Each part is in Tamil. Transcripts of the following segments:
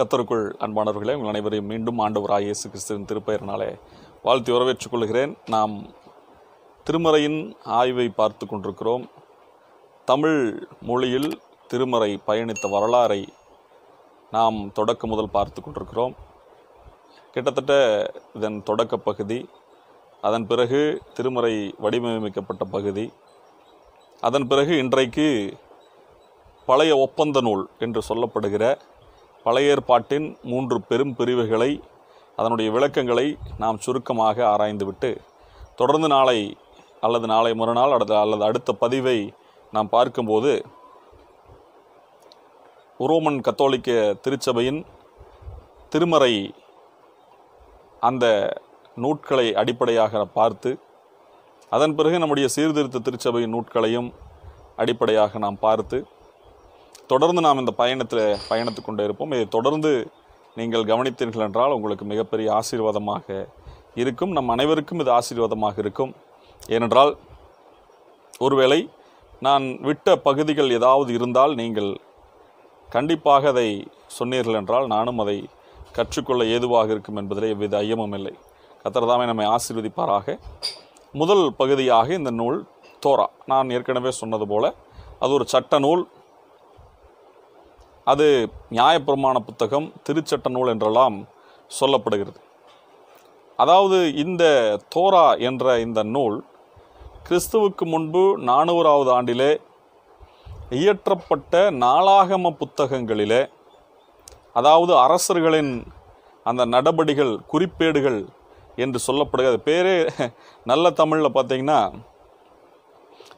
கத்தருக்குள் அன்பானவர்களே உங்கள் அனைவரையும் மீண்டும் ஆண்டவராக இயேசு கிறிஸ்துவின் திருப்பெயர்னாலே வாழ்த்தி வரவேற்றுக் கொள்கிறேன் நாம் திருமறையின் ஆய்வை பார்த்து கொண்டிருக்கிறோம் தமிழ் மொழியில் திருமறை பயணித்த வரலாறை நாம் தொடக்க முதல் பார்த்து கொண்டிருக்கிறோம் கிட்டத்தட்ட இதன் தொடக்க பகுதி அதன் பிறகு திருமறை வடிவமைக்கப்பட்ட பகுதி அதன் பிறகு இன்றைக்கு பழைய ஒப்பந்த நூல் என்று சொல்லப்படுகிற பழைய ஏற்பாட்டின் மூன்று பெரும் பிரிவுகளை அதனுடைய விளக்கங்களை நாம் சுருக்கமாக ஆராய்ந்துவிட்டு தொடர்ந்து நாளை அல்லது நாளை மறுநாள் அடுத்த அல்லது அடுத்த பதிவை நாம் பார்க்கும்போது உரோமன் கத்தோலிக்க திருச்சபையின் திருமறை அந்த நூட்களை அடிப்படையாக பார்த்து அதன் பிறகு நம்முடைய சீர்திருத்த திருச்சபையின் நூட்களையும் அடிப்படையாக நாம் பார்த்து தொடர்ந்து நாம் இந்த பயணத்தில் பயணத்து கொண்டே இருப்போம் இதை தொடர்ந்து நீங்கள் கவனித்தீர்கள் என்றால் உங்களுக்கு மிகப்பெரிய ஆசீர்வாதமாக இருக்கும் நம் அனைவருக்கும் இது ஆசீர்வாதமாக இருக்கும் ஏனென்றால் ஒருவேளை நான் விட்ட பகுதிகள் ஏதாவது இருந்தால் நீங்கள் கண்டிப்பாக அதை சொன்னீர்கள் என்றால் நானும் அதை கற்றுக்கொள்ள ஏதுவாக இருக்கும் என்பதில் எவ்வித ஐயமும் இல்லை கத்திரதாமே நம்மை ஆசீர்வதிப்பாராக முதல் பகுதியாக இந்த நூல் தோரா நான் ஏற்கனவே சொன்னது போல் அது ஒரு சட்ட நூல் அது நியாயப்பிரமாண புத்தகம் திருச்சட்ட நூல் என்றெல்லாம் சொல்லப்படுகிறது அதாவது இந்த தோரா என்ற இந்த நூல் கிறிஸ்துவுக்கு முன்பு நானூறாவது ஆண்டிலே இயற்றப்பட்ட நாளாகம புத்தகங்களிலே அதாவது அரசர்களின் அந்த நடபடிகள் குறிப்பேடுகள் என்று சொல்லப்படுகிறது பேரே நல்ல தமிழில் பார்த்தீங்கன்னா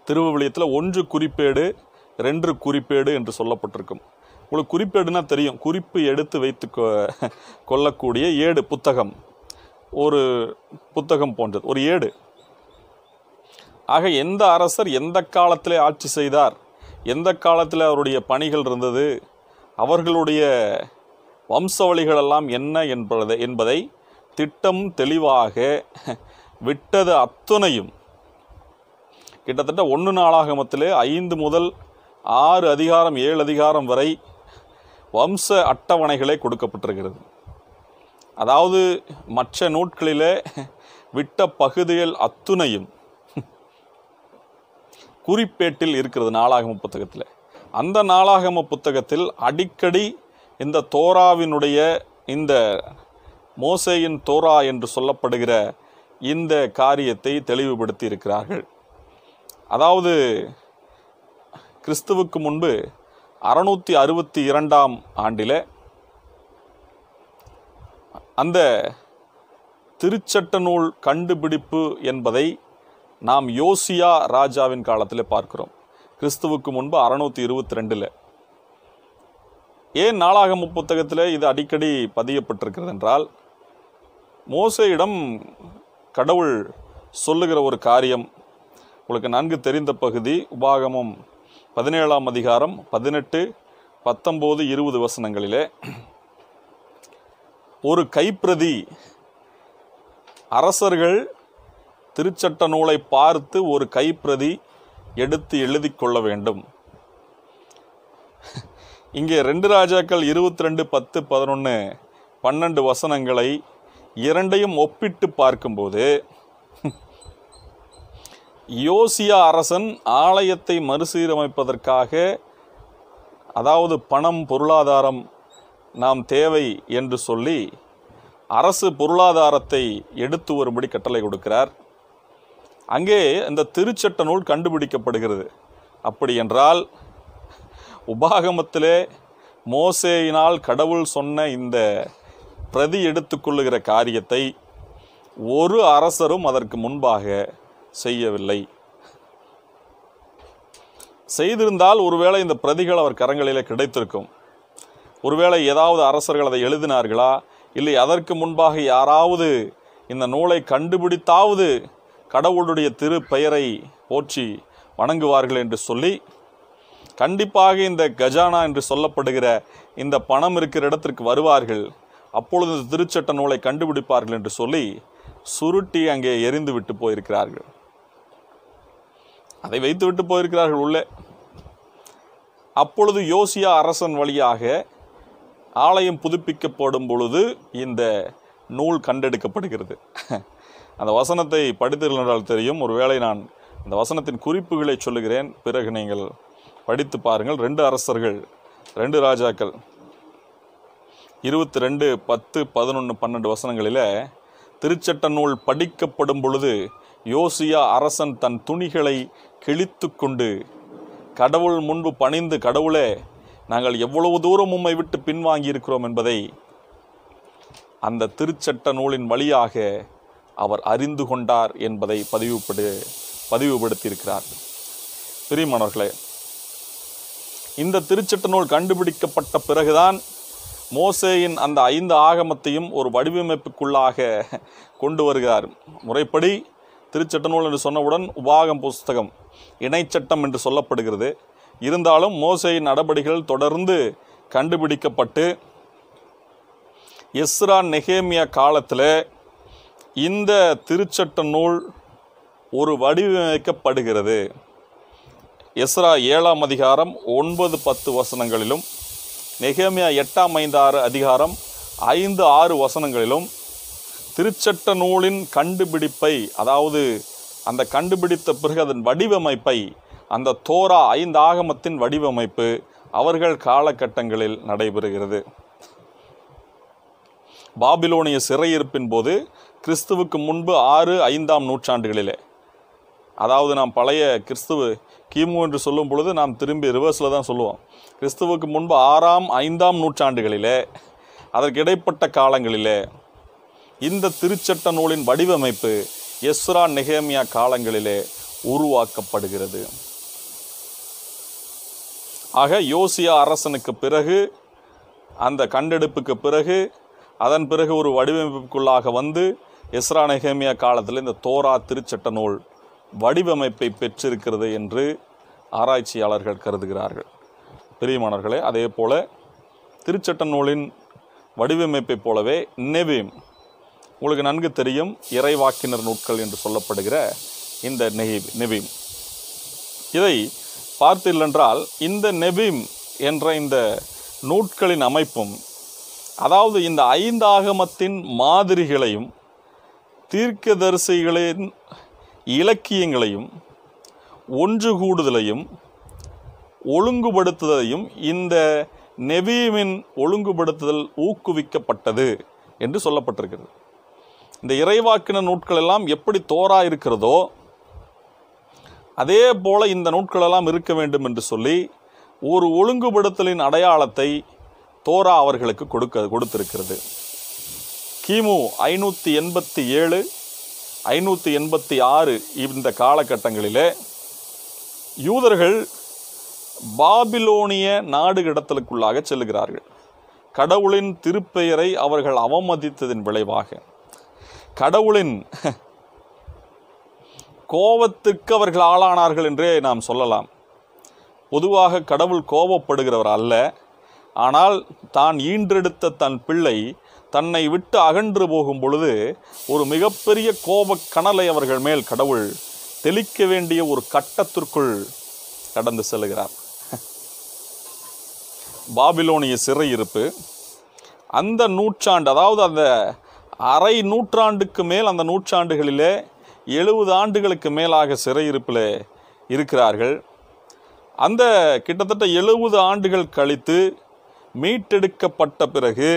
திருவள்ளியத்தில் ஒன்று குறிப்பேடு ரெண்டு குறிப்பேடு என்று சொல்லப்பட்டிருக்கும் உங்களுக்கு குறிப்பு எடுனா தெரியும் குறிப்பு எடுத்து வைத்து கொள்ளக்கூடிய ஏடு புத்தகம் ஒரு புத்தகம் போன்றது ஒரு ஏடு ஆக எந்த அரசர் எந்த காலத்தில் ஆட்சி செய்தார் எந்த காலத்தில் அவருடைய பணிகள் இருந்தது அவர்களுடைய வம்சவழிகள் எல்லாம் என்ன என்பதை என்பதை திட்டம் தெளிவாக விட்டது அத்துணையும் கிட்டத்தட்ட ஒன்று நாளாகமத்திலே ஐந்து முதல் ஆறு அதிகாரம் ஏழு அதிகாரம் வரை வம்ச அட்டவணைகளே கொடுக்கப்பட்டிருக்கிறது அதாவது மற்ற நூட்களிலே விட்ட பகுதிகள் அத்துணையும் குறிப்பேட்டில் இருக்கிறது நாளாகம புத்தகத்தில் அந்த நாளாகம புத்தகத்தில் அடிக்கடி இந்த தோராவினுடைய இந்த மோசையின் தோரா என்று சொல்லப்படுகிற இந்த காரியத்தை தெளிவுபடுத்தி இருக்கிறார்கள் அதாவது கிறிஸ்துவுக்கு முன்பு அறநூற்றி அறுபத்தி இரண்டாம் ஆண்டில் அந்த திருச்சட்ட நூல் கண்டுபிடிப்பு என்பதை நாம் யோசியா ராஜாவின் காலத்தில் பார்க்கிறோம் கிறிஸ்துவுக்கு முன்பு அறநூற்றி இருபத்தி ரெண்டில் ஏன் நாளாகம புத்தகத்தில் இது அடிக்கடி பதியப்பட்டிருக்கிறது என்றால் மோசையிடம் கடவுள் சொல்லுகிற ஒரு காரியம் உங்களுக்கு நன்கு தெரிந்த பகுதி உபாகமும் பதினேழாம் அதிகாரம் பதினெட்டு பத்தொம்போது இருபது வசனங்களிலே ஒரு கைப்பிரதி அரசர்கள் திருச்சட்ட நூலை பார்த்து ஒரு கைப்பிரதி எடுத்து எழுதி கொள்ள வேண்டும் இங்கே ரெண்டு ராஜாக்கள் இருபத்தி ரெண்டு பத்து பதினொன்று பன்னெண்டு வசனங்களை இரண்டையும் ஒப்பிட்டு பார்க்கும்போது யோசியா அரசன் ஆலயத்தை மறுசீரமைப்பதற்காக அதாவது பணம் பொருளாதாரம் நாம் தேவை என்று சொல்லி அரசு பொருளாதாரத்தை எடுத்து வரும்படி கட்டளை கொடுக்கிறார் அங்கே இந்த திருச்சட்ட நூல் கண்டுபிடிக்கப்படுகிறது அப்படி என்றால் உபாகமத்திலே மோசேயினால் கடவுள் சொன்ன இந்த பிரதி எடுத்துக்கொள்ளுகிற காரியத்தை ஒரு அரசரும் அதற்கு முன்பாக செய்யவில்லை செய்திருந்தால் ஒருவேளை இந்த பிரதிகள் அவர் கரங்களிலே கிடைத்திருக்கும் ஒருவேளை ஏதாவது அரசர்கள் அதை எழுதினார்களா இல்லை அதற்கு முன்பாக யாராவது இந்த நூலை கண்டுபிடித்தாவது கடவுளுடைய திரு பெயரை போற்றி வணங்குவார்கள் என்று சொல்லி கண்டிப்பாக இந்த கஜானா என்று சொல்லப்படுகிற இந்த பணம் இருக்கிற இடத்திற்கு வருவார்கள் அப்பொழுது இந்த திருச்சட்ட நூலை கண்டுபிடிப்பார்கள் என்று சொல்லி சுருட்டி அங்கே எரிந்து விட்டு போயிருக்கிறார்கள் அதை வைத்துவிட்டு போயிருக்கிறார்கள் உள்ளே அப்பொழுது யோசியா அரசன் வழியாக ஆலயம் புதுப்பிக்கப்படும் பொழுது இந்த நூல் கண்டெடுக்கப்படுகிறது அந்த வசனத்தை படித்திருந்தால் தெரியும் ஒருவேளை நான் இந்த வசனத்தின் குறிப்புகளை சொல்லுகிறேன் பிறகு நீங்கள் படித்து பாருங்கள் ரெண்டு அரசர்கள் ரெண்டு ராஜாக்கள் இருபத்தி ரெண்டு பத்து பதினொன்று பன்னெண்டு வசனங்களில் திருச்சட்ட நூல் படிக்கப்படும் பொழுது யோசியா அரசன் தன் துணிகளை கிழித்து கொண்டு கடவுள் முன்பு பணிந்து கடவுளே நாங்கள் எவ்வளவு தூரம் உம்மை விட்டு பின்வாங்கியிருக்கிறோம் என்பதை அந்த திருச்சட்ட நூலின் வழியாக அவர் அறிந்து கொண்டார் என்பதை பதிவுபடு பதிவுபடுத்தியிருக்கிறார் பிரியமானவர்களே இந்த திருச்சட்ட நூல் கண்டுபிடிக்கப்பட்ட பிறகுதான் மோசேயின் அந்த ஐந்து ஆகமத்தையும் ஒரு வடிவமைப்புக்குள்ளாக கொண்டு வருகிறார் முறைப்படி திருச்சட்டநூல் என்று சொன்னவுடன் உபாகம் புஸ்தகம் இணைச்சட்டம் என்று சொல்லப்படுகிறது இருந்தாலும் மோசையின் நடவடிக்கைகள் தொடர்ந்து கண்டுபிடிக்கப்பட்டு எஸ்ரா நெகேமியா காலத்தில் இந்த திருச்சட்ட நூல் ஒரு வடிவமைக்கப்படுகிறது எஸ்ரா ஏழாம் அதிகாரம் ஒன்பது பத்து வசனங்களிலும் நெகேமியா எட்டாம் ஐந்து ஆறு அதிகாரம் ஐந்து ஆறு வசனங்களிலும் திருச்சட்ட நூலின் கண்டுபிடிப்பை அதாவது அந்த கண்டுபிடித்த பிறகு அதன் வடிவமைப்பை அந்த தோரா ஐந்து ஆகமத்தின் வடிவமைப்பு அவர்கள் காலகட்டங்களில் நடைபெறுகிறது பாபிலோனிய சிறையிருப்பின் போது கிறிஸ்துவுக்கு முன்பு ஆறு ஐந்தாம் நூற்றாண்டுகளிலே அதாவது நாம் பழைய கிறிஸ்துவ கிமு என்று சொல்லும் பொழுது நாம் திரும்பி ரிவர்ஸில் தான் சொல்லுவோம் கிறிஸ்துவுக்கு முன்பு ஆறாம் ஐந்தாம் நூற்றாண்டுகளிலே அதற்கு இடைப்பட்ட காலங்களிலே இந்த திருச்சட்ட நூலின் வடிவமைப்பு எஸ்ரா நெகேமியா காலங்களிலே உருவாக்கப்படுகிறது ஆக யோசியா அரசனுக்கு பிறகு அந்த கண்டெடுப்புக்கு பிறகு அதன் பிறகு ஒரு வடிவமைப்புக்குள்ளாக வந்து இஸ்ரா நெகேமியா காலத்தில் இந்த தோரா திருச்சட்ட நூல் வடிவமைப்பை பெற்றிருக்கிறது என்று ஆராய்ச்சியாளர்கள் கருதுகிறார்கள் பிரியமானவர்களே அதே போல் திருச்சட்ட நூலின் வடிவமைப்பை போலவே நெவீம் உங்களுக்கு நன்கு தெரியும் இறைவாக்கினர் நூட்கள் என்று சொல்லப்படுகிற இந்த நெஹி நெபிம் இதை பார்த்தீர்களென்றால் இந்த நெபிம் என்ற இந்த நூட்களின் அமைப்பும் அதாவது இந்த ஐந்தாகமத்தின் மாதிரிகளையும் தீர்க்கதரிசிகளின் இலக்கியங்களையும் ஒன்று கூடுதலையும் ஒழுங்குபடுத்துதலையும் இந்த நெவீமின் ஒழுங்குபடுத்துதல் ஊக்குவிக்கப்பட்டது என்று சொல்லப்பட்டிருக்கிறது இந்த இறைவாக்கின நூட்கள் எல்லாம் எப்படி தோறா இருக்கிறதோ அதே போல இந்த நூட்களெல்லாம் இருக்க வேண்டும் என்று சொல்லி ஒரு ஒழுங்குபடுத்தலின் அடையாளத்தை தோரா அவர்களுக்கு கொடுக்க கொடுத்திருக்கிறது கிமு ஐநூற்றி எண்பத்தி ஏழு ஐநூற்றி எண்பத்தி ஆறு இந்த காலகட்டங்களிலே யூதர்கள் பாபிலோனிய நாடு கிடத்தலுக்குள்ளாக செல்கிறார்கள் கடவுளின் திருப்பெயரை அவர்கள் அவமதித்ததின் விளைவாக கடவுளின் கோபத்துக்கு அவர்கள் ஆளானார்கள் என்றே நாம் சொல்லலாம் பொதுவாக கடவுள் கோபப்படுகிறவர் அல்ல ஆனால் தான் ஈன்றெடுத்த தன் பிள்ளை தன்னை விட்டு அகன்று போகும் பொழுது ஒரு மிகப்பெரிய கோபக் கணலை அவர்கள் மேல் கடவுள் தெளிக்க வேண்டிய ஒரு கட்டத்திற்குள் கடந்து செல்கிறார் பாபிலோனிய சிறையிருப்பு அந்த நூற்றாண்டு அதாவது அந்த அரை நூற்றாண்டுக்கு மேல் அந்த நூற்றாண்டுகளிலே எழுபது ஆண்டுகளுக்கு மேலாக சிறையிருப்பில் இருக்கிறார்கள் அந்த கிட்டத்தட்ட எழுபது ஆண்டுகள் கழித்து மீட்டெடுக்கப்பட்ட பிறகு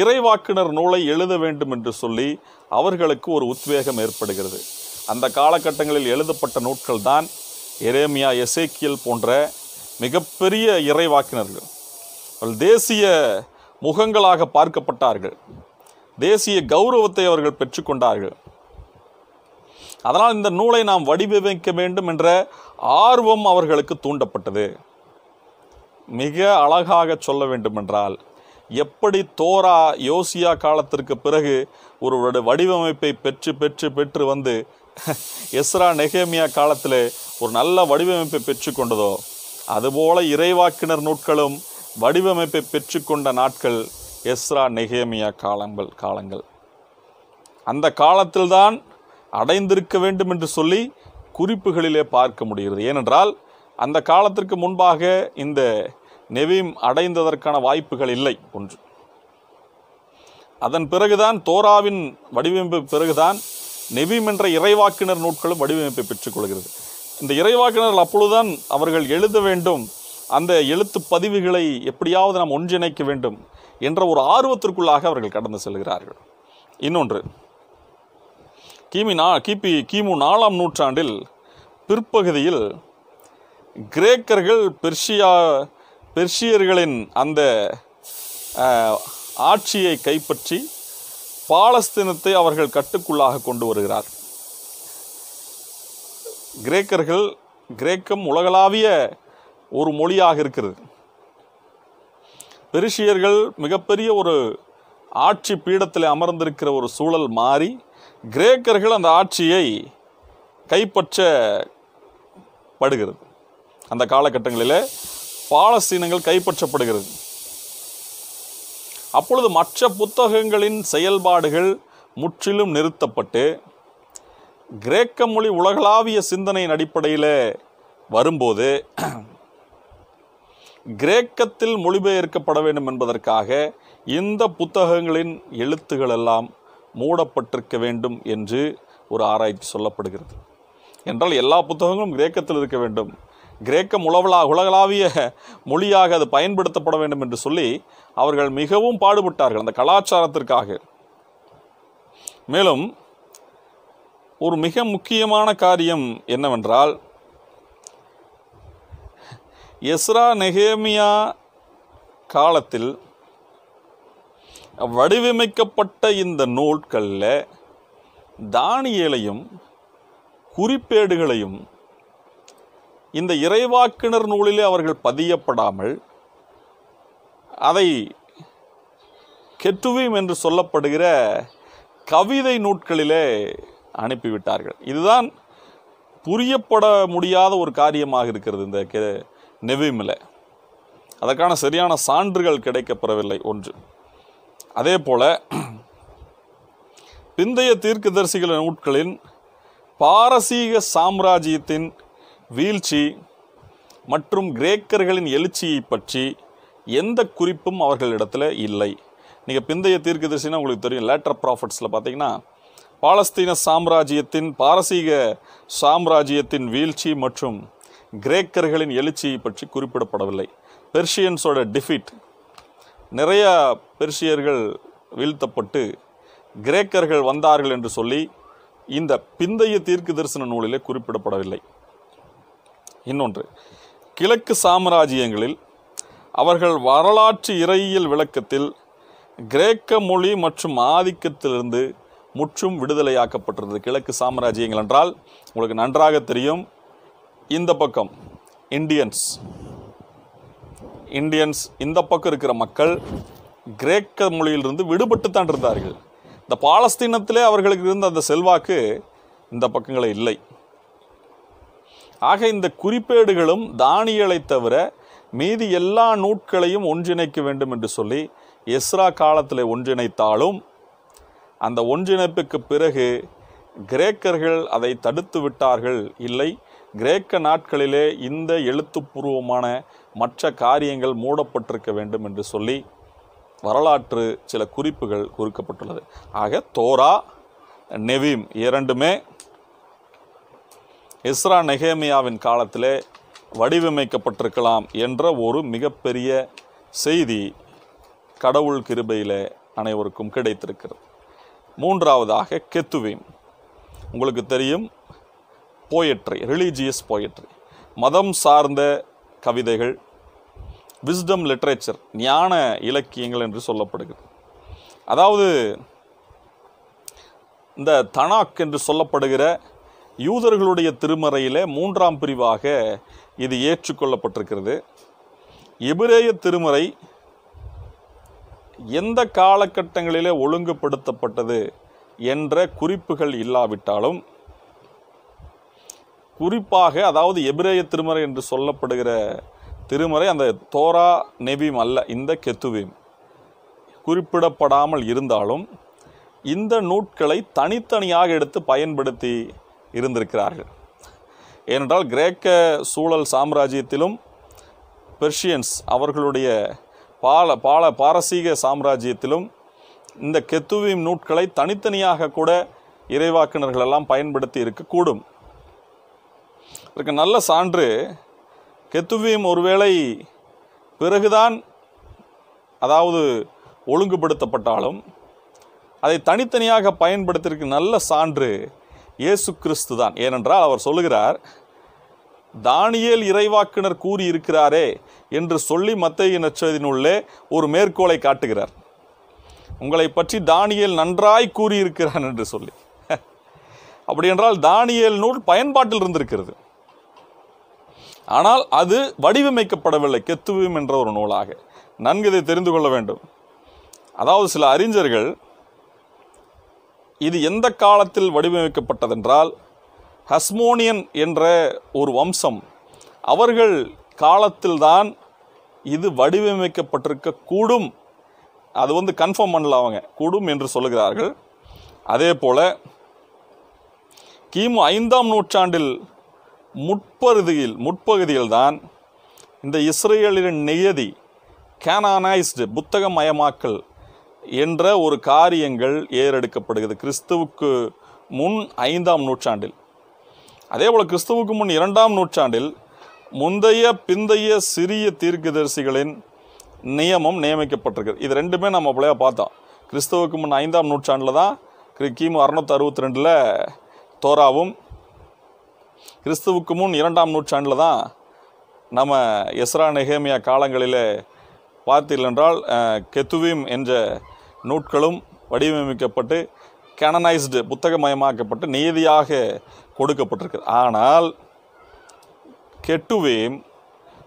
இறைவாக்கினர் நூலை எழுத வேண்டும் என்று சொல்லி அவர்களுக்கு ஒரு உத்வேகம் ஏற்படுகிறது அந்த காலகட்டங்களில் எழுதப்பட்ட நூல்கள் தான் எரேமியா எசேக்கியல் போன்ற மிகப்பெரிய இறைவாக்கினர்கள் தேசிய முகங்களாக பார்க்கப்பட்டார்கள் தேசிய கௌரவத்தை அவர்கள் பெற்றுக்கொண்டார்கள் அதனால் இந்த நூலை நாம் வடிவமைக்க வேண்டும் என்ற ஆர்வம் அவர்களுக்கு தூண்டப்பட்டது மிக அழகாக சொல்ல வேண்டுமென்றால் எப்படி தோரா யோசியா காலத்திற்கு பிறகு ஒருவருடைய வடிவமைப்பை பெற்று பெற்று பெற்று வந்து எஸ்ரா நெகேமியா காலத்தில் ஒரு நல்ல வடிவமைப்பை பெற்று கொண்டதோ அதுபோல இறைவாக்கினர் நூட்களும் வடிவமைப்பை பெற்றுக்கொண்ட நாட்கள் எஸ்ரா நெகேமியா காலங்கள் காலங்கள் அந்த காலத்தில்தான் அடைந்திருக்க வேண்டும் என்று சொல்லி குறிப்புகளிலே பார்க்க முடிகிறது ஏனென்றால் அந்த காலத்திற்கு முன்பாக இந்த நெவீம் அடைந்ததற்கான வாய்ப்புகள் இல்லை ஒன்று அதன் பிறகுதான் தோராவின் வடிவமைப்பு பிறகுதான் நெவீம் என்ற இறைவாக்கினர் நூட்களும் வடிவமைப்பை பெற்றுக்கொள்கிறது இந்த இறைவாக்கினர் அப்பொழுதுதான் அவர்கள் எழுத வேண்டும் அந்த எழுத்து பதிவுகளை எப்படியாவது நாம் ஒன்றிணைக்க வேண்டும் என்ற ஒரு ஆர்வத்திற்குள்ளாக அவர்கள் கடந்து செல்கிறார்கள் இன்னொன்று கிமி நா கிபி கிமு நாலாம் நூற்றாண்டில் பிற்பகுதியில் கிரேக்கர்கள் பெர்ஷியா பெர்ஷியர்களின் அந்த ஆட்சியை கைப்பற்றி பாலஸ்தீனத்தை அவர்கள் கட்டுக்குள்ளாக கொண்டு வருகிறார் கிரேக்கர்கள் கிரேக்கம் உலகளாவிய ஒரு மொழியாக இருக்கிறது பெருஷியர்கள் மிகப்பெரிய ஒரு ஆட்சி பீடத்தில் அமர்ந்திருக்கிற ஒரு சூழல் மாறி கிரேக்கர்கள் அந்த ஆட்சியை கைப்பற்றப்படுகிறது அந்த காலகட்டங்களில் பாலஸ்தீனங்கள் கைப்பற்றப்படுகிறது அப்பொழுது மற்ற புத்தகங்களின் செயல்பாடுகள் முற்றிலும் நிறுத்தப்பட்டு கிரேக்க மொழி உலகளாவிய சிந்தனையின் அடிப்படையில் வரும்போது கிரேக்கத்தில் மொழிபெயர்க்கப்பட வேண்டும் என்பதற்காக இந்த புத்தகங்களின் எழுத்துகள் எல்லாம் மூடப்பட்டிருக்க வேண்டும் என்று ஒரு ஆராய்ச்சி சொல்லப்படுகிறது என்றால் எல்லா புத்தகங்களும் கிரேக்கத்தில் இருக்க வேண்டும் கிரேக்கம் உலகளா உலகளாவிய மொழியாக அது பயன்படுத்தப்பட வேண்டும் என்று சொல்லி அவர்கள் மிகவும் பாடுபட்டார்கள் அந்த கலாச்சாரத்திற்காக மேலும் ஒரு மிக முக்கியமான காரியம் என்னவென்றால் எஸ்ரா நெகேமியா காலத்தில் வடிவமைக்கப்பட்ட இந்த நூல்களில் தானியலையும் குறிப்பேடுகளையும் இந்த இறைவாக்கினர் நூலிலே அவர்கள் பதியப்படாமல் அதை கெட்டுவீம் என்று சொல்லப்படுகிற கவிதை நூட்களிலே அனுப்பிவிட்டார்கள் இதுதான் புரியப்பட முடியாத ஒரு காரியமாக இருக்கிறது இந்த கே நெவிமில அதற்கான சரியான சான்றுகள் கிடைக்கப்பெறவில்லை ஒன்று அதே போல பிந்தைய தீர்க்கதரிசிகள் நூட்களின் பாரசீக சாம்ராஜ்யத்தின் வீழ்ச்சி மற்றும் கிரேக்கர்களின் எழுச்சியை பற்றி எந்த குறிப்பும் அவர்களிடத்தில் இல்லை நீங்கள் பிந்தைய தீர்க்கதரிசினா உங்களுக்கு தெரியும் லேட்டர் ப்ராஃபிட்ஸில் பார்த்தீங்கன்னா பாலஸ்தீன சாம்ராஜ்யத்தின் பாரசீக சாம்ராஜ்யத்தின் வீழ்ச்சி மற்றும் கிரேக்கர்களின் எழுச்சியை பற்றி குறிப்பிடப்படவில்லை பெர்ஷியன்ஸோட டிஃபிட் நிறையா பெர்ஷியர்கள் வீழ்த்தப்பட்டு கிரேக்கர்கள் வந்தார்கள் என்று சொல்லி இந்த பிந்தைய தீர்க்கு தரிசன நூலிலே குறிப்பிடப்படவில்லை இன்னொன்று கிழக்கு சாம்ராஜ்யங்களில் அவர்கள் வரலாற்று இறையியல் விளக்கத்தில் கிரேக்க மொழி மற்றும் ஆதிக்கத்திலிருந்து முற்றும் விடுதலையாக்கப்பட்டிருந்தது கிழக்கு சாம்ராஜ்யங்கள் என்றால் உங்களுக்கு நன்றாக தெரியும் இந்த பக்கம் இண்டியன்ஸ் இண்டியன்ஸ் இந்த பக்கம் இருக்கிற மக்கள் கிரேக்க மொழியிலிருந்து விடுபட்டு தான் இருந்தார்கள் இந்த பாலஸ்தீனத்திலே அவர்களுக்கு இருந்த அந்த செல்வாக்கு இந்த பக்கங்களே இல்லை ஆக இந்த குறிப்பேடுகளும் தானியலை தவிர மீதி எல்லா நூட்களையும் ஒன்றிணைக்க வேண்டும் என்று சொல்லி எஸ்ரா காலத்தில் ஒன்றிணைத்தாலும் அந்த ஒன்றிணைப்புக்கு பிறகு கிரேக்கர்கள் அதை தடுத்து விட்டார்கள் இல்லை கிரேக்க நாட்களிலே இந்த எழுத்துப்பூர்வமான மற்ற காரியங்கள் மூடப்பட்டிருக்க வேண்டும் என்று சொல்லி வரலாற்று சில குறிப்புகள் குறிக்கப்பட்டுள்ளது ஆக தோரா நெவீம் இரண்டுமே இஸ்ரா நெகேமியாவின் காலத்திலே வடிவமைக்கப்பட்டிருக்கலாம் என்ற ஒரு மிகப்பெரிய செய்தி கடவுள் கிருபையில் அனைவருக்கும் கிடைத்திருக்கிறது மூன்றாவதாக கெத்துவீம் உங்களுக்கு தெரியும் போயட்ரி ரிலீஜியஸ் போயட்ரி மதம் சார்ந்த கவிதைகள் விஸ்டம் லிட்ரேச்சர் ஞான இலக்கியங்கள் என்று சொல்லப்படுகிறது அதாவது இந்த தனாக் என்று சொல்லப்படுகிற யூதர்களுடைய திருமறையில் மூன்றாம் பிரிவாக இது ஏற்றுக்கொள்ளப்பட்டிருக்கிறது எபிரேய திருமறை எந்த காலகட்டங்களில் ஒழுங்குபடுத்தப்பட்டது என்ற குறிப்புகள் இல்லாவிட்டாலும் குறிப்பாக அதாவது எபிரேய திருமறை என்று சொல்லப்படுகிற திருமறை அந்த தோரா நெபீம் அல்ல இந்த கெத்துவீம் குறிப்பிடப்படாமல் இருந்தாலும் இந்த நூட்களை தனித்தனியாக எடுத்து பயன்படுத்தி இருந்திருக்கிறார்கள் ஏனென்றால் கிரேக்க சூழல் சாம்ராஜ்யத்திலும் பெர்ஷியன்ஸ் அவர்களுடைய பால பால பாரசீக சாம்ராஜ்யத்திலும் இந்த கெத்துவிம் நூட்களை தனித்தனியாக கூட இறைவாக்கினர்களெல்லாம் எல்லாம் பயன்படுத்தி இருக்கக்கூடும் அதுக்கு நல்ல சான்று கெத்துவியும் ஒருவேளை பிறகுதான் அதாவது ஒழுங்குபடுத்தப்பட்டாலும் அதை தனித்தனியாக பயன்படுத்திற்கு நல்ல சான்று இயேசு கிறிஸ்து தான் ஏனென்றால் அவர் சொல்லுகிறார் தானியல் இறைவாக்கினர் கூறியிருக்கிறாரே என்று சொல்லி மத்திய நச்சதினுள்ளே ஒரு மேற்கோளை காட்டுகிறார் உங்களை பற்றி தானியல் நன்றாய் கூறியிருக்கிறான் என்று சொல்லி அப்படி என்றால் தானியல் நூல் பயன்பாட்டில் இருந்திருக்கிறது ஆனால் அது வடிவமைக்கப்படவில்லை கெத்துவியம் என்ற ஒரு நூலாக நன்கு இதை தெரிந்து கொள்ள வேண்டும் அதாவது சில அறிஞர்கள் இது எந்த காலத்தில் வடிவமைக்கப்பட்டதென்றால் ஹஸ்மோனியன் என்ற ஒரு வம்சம் அவர்கள் காலத்தில்தான் இது வடிவமைக்கப்பட்டிருக்க கூடும் அது வந்து கன்ஃபார்ம் பண்ணல அவங்க கூடும் என்று சொல்லுகிறார்கள் அதே போல் கிமு ஐந்தாம் நூற்றாண்டில் முற்பகுதியில் தான் இந்த இஸ்ரேலின் நியதி கேனானைஸ்டு புத்தகமயமாக்கல் என்ற ஒரு காரியங்கள் ஏறெடுக்கப்படுகிறது கிறிஸ்துவுக்கு முன் ஐந்தாம் நூற்றாண்டில் அதே போல் கிறிஸ்துவுக்கு முன் இரண்டாம் நூற்றாண்டில் முந்தைய பிந்தைய சிறிய தீர்க்கதரிசிகளின் நியமம் நியமிக்கப்பட்டிருக்கிறது இது ரெண்டுமே நம்ம பிள்ளையா பார்த்தோம் கிறிஸ்துவுக்கு முன் ஐந்தாம் நூற்றாண்டில் தான் கிமு அறுநூத்தி அறுபத்தி ரெண்டில் தோராவும் கிறிஸ்துவுக்கு முன் இரண்டாம் நூற்றாண்டில் தான் நம்ம எஸ்ரா நெஹேமியா காலங்களில் பார்த்தீர்கள் என்றால் கெத்துவீம் என்ற நூட்களும் வடிவமைக்கப்பட்டு கேனனைஸ்டு புத்தகமயமாக்கப்பட்டு நீதியாக கொடுக்கப்பட்டிருக்கு ஆனால் கெட்டுவீம்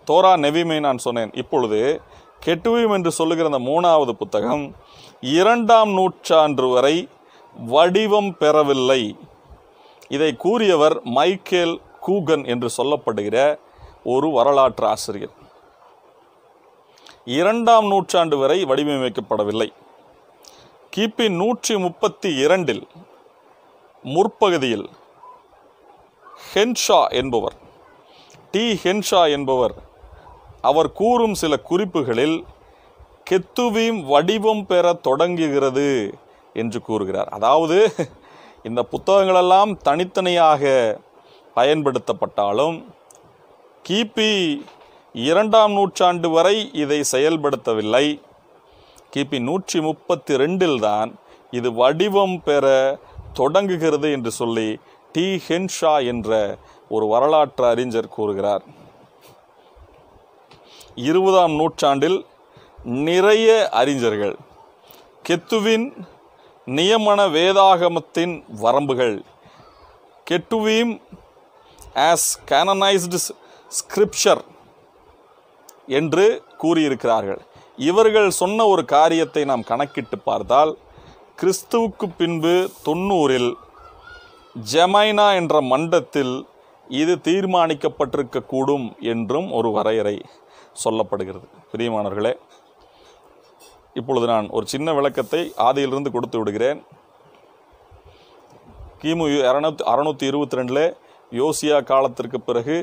தோரா நெவிமை நான் சொன்னேன் இப்பொழுது கெட்டுவீம் என்று சொல்லுகிற அந்த மூணாவது புத்தகம் இரண்டாம் நூற்றாண்டு வரை வடிவம் பெறவில்லை இதை கூறியவர் மைக்கேல் கூகன் என்று சொல்லப்படுகிற ஒரு வரலாற்று ஆசிரியர் இரண்டாம் நூற்றாண்டு வரை வடிவமைக்கப்படவில்லை கிபி நூற்றி முப்பத்தி இரண்டில் முற்பகுதியில் ஹென்ஷா என்பவர் டி ஹென்ஷா என்பவர் அவர் கூறும் சில குறிப்புகளில் கெத்துவீம் வடிவம் பெற தொடங்குகிறது என்று கூறுகிறார் அதாவது இந்த புத்தகங்களெல்லாம் தனித்தனியாக பயன்படுத்தப்பட்டாலும் கிபி இரண்டாம் நூற்றாண்டு வரை இதை செயல்படுத்தவில்லை கிபி நூற்றி முப்பத்தி ரெண்டில்தான் இது வடிவம் பெற தொடங்குகிறது என்று சொல்லி டி ஹென்ஷா என்ற ஒரு வரலாற்று அறிஞர் கூறுகிறார் இருபதாம் நூற்றாண்டில் நிறைய அறிஞர்கள் கெத்துவின் நியமன வேதாகமத்தின் வரம்புகள் கெட்டுவீம் ஆஸ் கேனனைஸ்டு ஸ்கிரிப்ஷர் என்று கூறியிருக்கிறார்கள் இவர்கள் சொன்ன ஒரு காரியத்தை நாம் கணக்கிட்டு பார்த்தால் கிறிஸ்துவுக்கு பின்பு தொண்ணூறில் ஜெமைனா என்ற மண்டத்தில் இது தீர்மானிக்கப்பட்டிருக்கக்கூடும் என்றும் ஒரு வரையறை சொல்லப்படுகிறது பிரியமானவர்களே இப்பொழுது நான் ஒரு சின்ன விளக்கத்தை ஆதியிலிருந்து கொடுத்து விடுகிறேன் கிமு இரநூத்தி அறநூற்றி இருபத்தி ரெண்டில் யோசியா காலத்திற்கு பிறகு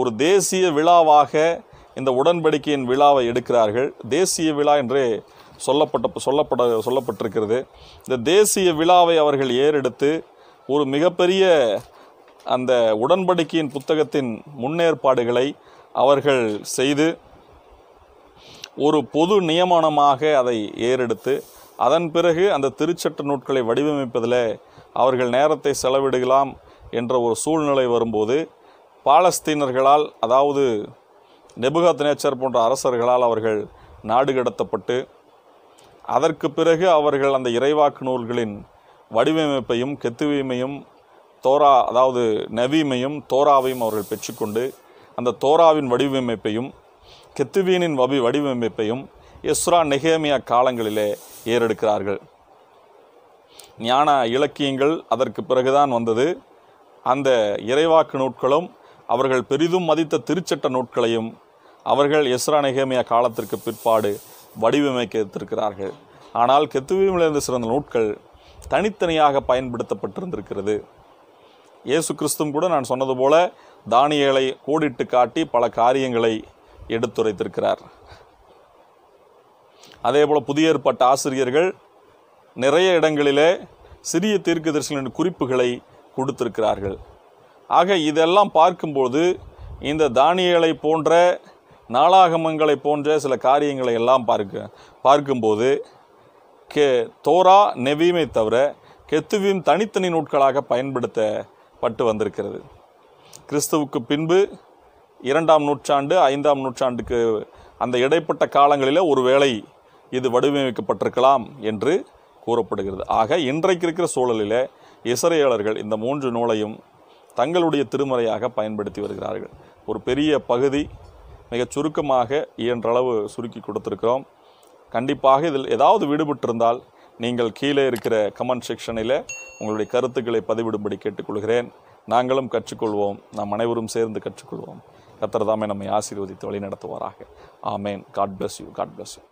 ஒரு தேசிய விழாவாக இந்த உடன்படிக்கையின் விழாவை எடுக்கிறார்கள் தேசிய விழா என்று சொல்லப்பட்ட சொல்லப்பட சொல்லப்பட்டிருக்கிறது இந்த தேசிய விழாவை அவர்கள் ஏறெடுத்து ஒரு மிகப்பெரிய அந்த உடன்படிக்கையின் புத்தகத்தின் முன்னேற்பாடுகளை அவர்கள் செய்து ஒரு பொது நியமனமாக அதை ஏறெடுத்து அதன் பிறகு அந்த திருச்சட்ட நூட்களை வடிவமைப்பதில் அவர்கள் நேரத்தை செலவிடுகலாம் என்ற ஒரு சூழ்நிலை வரும்போது பாலஸ்தீனர்களால் அதாவது நெபுகாத் நேச்சர் போன்ற அரசர்களால் அவர்கள் நாடு கடத்தப்பட்டு அதற்கு பிறகு அவர்கள் அந்த இறைவாக்கு நூல்களின் வடிவமைப்பையும் கெத்துவீமையும் தோரா அதாவது நவீமையும் தோராவையும் அவர்கள் பெற்றுக்கொண்டு அந்த தோராவின் வடிவமைப்பையும் கெத்துவீனின் வபி வடிவமைப்பையும் எஸ்ரா நெகேமியா காலங்களிலே ஏறெடுக்கிறார்கள் ஞான இலக்கியங்கள் அதற்கு பிறகுதான் வந்தது அந்த இறைவாக்கு நூட்களும் அவர்கள் பெரிதும் மதித்த திருச்சட்ட நூட்களையும் அவர்கள் எஸ்ரா நெகேமியா காலத்திற்கு பிற்பாடு வடிவமைக்க எடுத்திருக்கிறார்கள் ஆனால் கெத்துவீமிலிருந்து சிறந்த நூட்கள் தனித்தனியாக பயன்படுத்தப்பட்டிருந்திருக்கிறது இயேசு கிறிஸ்தும் கூட நான் சொன்னது போல தானியலை கோடிட்டு காட்டி பல காரியங்களை எடுத்துரைத்திருக்கிறார் அதே போல் புதிய ஏற்பட்ட ஆசிரியர்கள் நிறைய இடங்களிலே சிறிய தரிசனின் குறிப்புகளை கொடுத்திருக்கிறார்கள் ஆக இதெல்லாம் பார்க்கும்போது இந்த தானியலை போன்ற நாளாகமங்களை போன்ற சில காரியங்களை எல்லாம் பார்க்க பார்க்கும்போது கே தோரா நெவீமை தவிர கெத்துவீம் தனித்தனி நூட்களாக பயன்படுத்தப்பட்டு வந்திருக்கிறது கிறிஸ்துவுக்கு பின்பு இரண்டாம் நூற்றாண்டு ஐந்தாம் நூற்றாண்டுக்கு அந்த இடைப்பட்ட காலங்களில் ஒருவேளை இது வடிவமைக்கப்பட்டிருக்கலாம் என்று கூறப்படுகிறது ஆக இன்றைக்கு இருக்கிற சூழலில் இசரையாளர்கள் இந்த மூன்று நூலையும் தங்களுடைய திருமறையாக பயன்படுத்தி வருகிறார்கள் ஒரு பெரிய பகுதி மிகச் சுருக்கமாக இயன்றளவு சுருக்கி கொடுத்துருக்கிறோம் கண்டிப்பாக இதில் ஏதாவது விடுபட்டிருந்தால் நீங்கள் கீழே இருக்கிற கமெண்ட் செக்ஷனில் உங்களுடைய கருத்துக்களை பதிவிடும்படி கேட்டுக்கொள்கிறேன் நாங்களும் கற்றுக்கொள்வோம் நாம் அனைவரும் சேர்ந்து கற்றுக்கொள்வோம் கர்த்தர் தாமே நம்மை ஆசீர்வதித்து வழி நடத்துவாராக ஆமேன் God bless you God bless you